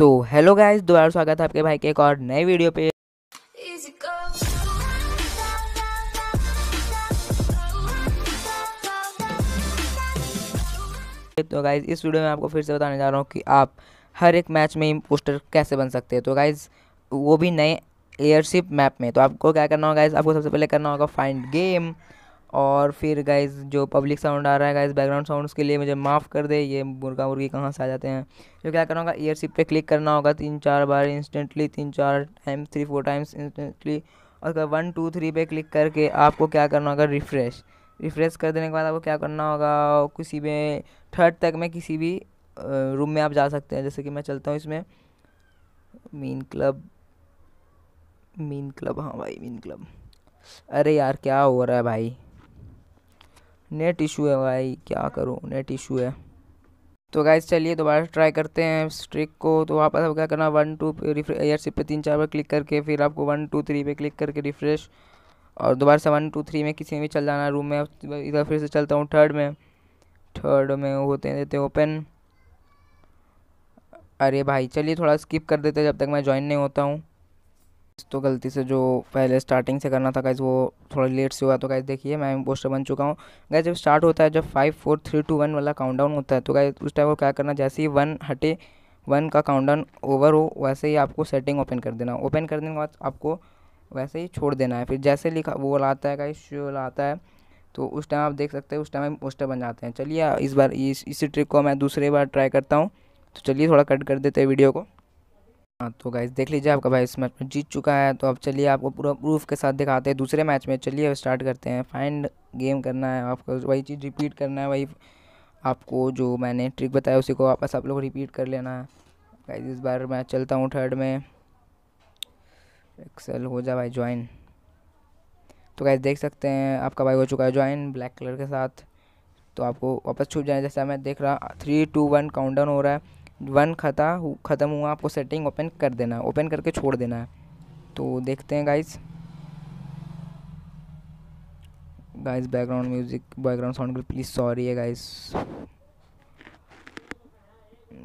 तो hello guys दोबारा स्वागत है आपके भाई के एक और नए वीडियो पे तो गाइस इस वीडियो में आपको फिर से बताने जा रहा हूँ कि आप हर एक मैच में पोस्टर कैसे बन सकते हैं तो गाइस वो भी नए एयरशिप मैप में तो आपको क्या करना होगा गाइस आपको सबसे पहले करना होगा फाइंड गेम और फिर गाइज जो पब्लिक साउंड आ रहा है गाइज बैकग्राउंड साउंड के लिए मुझे माफ़ कर दे ये मुर्गा मुर्गी कहाँ से आ जाते हैं जो क्या करना होगा सिप पर क्लिक करना होगा तीन चार बार इंस्टेंटली तीन चार time three four times instantly और वन टू थ्री पे क्लिक करके आपको क्या करना होगा रिफ़्रेश रिफ़्रेश कर देने के बाद आपको क्या करना होगा किसी में थर्ड तक में किसी भी रूम में आप जा सकते हैं जैसे कि मैं चलता हूँ इसमें मीन क्लब मीन क्लब हाँ भाई मीन क्लब अरे यार क्या हो रहा है भाई नेट इशू है भाई क्या करूँ नेट इशू है तो गाइज चलिए दोबारा ट्राई करते हैं स्ट्रिक को तो आप आपको क्या करना वन टू एयरशिप पे तीन चार बार क्लिक करके फिर आपको वन टू थ्री पे क्लिक करके रिफ्रेश और दोबारा से वन टू थ्री में किसी में भी चल जाना रूम में इधर फिर से चलता हूँ थर्ड में थर्ड में होते हैं देते ओपन अरे भाई चलिए थोड़ा स्किप कर देते जब तक मैं ज्वाइन नहीं होता हूँ तो, तो गलती से जो पहले स्टार्टिंग से करना था गाइज वो थोड़ा लेट से हुआ तो गाइज देखिए मैं पोस्टर बन चुका हूँ गाइज जब स्टार्ट होता है जब five four three two one वाला काउंटडाउन होता है तो गाइज उस टाइम को क्या करना जैसे ही वन हटे वन का काउंटडाउन ओवर हो वैसे ही आपको सेटिंग ओपन कर देना ओपन कर देने के बाद आपको वैसे ही छोड़ देना है फिर जैसे लिखा वो आता है गाइज शो आता है तो उस टाइम आप देख सकते हैं उस टाइम पोस्टर बन जाते हैं चलिए इस बार इस इसी ट्रिक को मैं दूसरी बार ट्राई करता हूँ तो चलिए थोड़ा कट कर देते हैं वीडियो को हाँ तो गाइज देख लीजिए आपका भाई इस मैच में जीत चुका है तो अब चलिए आपको पूरा प्रूफ के साथ दिखाते हैं दूसरे मैच में चलिए स्टार्ट करते हैं फाइंड गेम करना है आपको वही चीज़ रिपीट करना है वही आपको जो मैंने ट्रिक बताया उसी को वापस आप लोग रिपीट कर लेना है गाइज इस बार मैं चलता हूँ थर्ड में एक्सेल हो जा भाई ज्वाइन तो गाइज देख सकते हैं आपका भाई हो चुका है ज्वाइन ब्लैक कलर के साथ तो आपको वापस छूट जाए जैसा मैं देख रहा थ्री टू वन काउंट हो रहा है वन खता ख़त्म हुआ आपको सेटिंग ओपन कर देना है ओपन करके छोड़ देना है तो देखते हैं guys guys background music background sound के प्लीज़ सॉरी है गाइस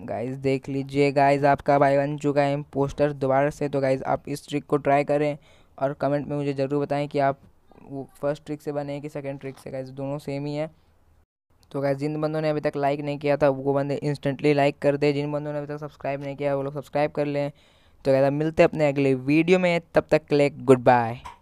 गाइस देख लीजिए गाइस आपका भाई बन चुका है पोस्टर दोबारा से तो गाइस आप इस ट्रिक को ट्राई करें और कमेंट में मुझे ज़रूर बताएं कि आप वो फर्स्ट ट्रिक से बने कि सेकंड ट्रिक से गाइस दोनों सेम ही है तो क्या जिन बंदों ने अभी तक लाइक नहीं किया था वो बंदे इंस्टेंटली लाइक कर दे जिन बंदों ने अभी तक सब्सक्राइब नहीं किया वो लोग सब्सक्राइब कर लें तो कहता मिलते हैं अपने अगले वीडियो में तब तक क्लिक गुड बाय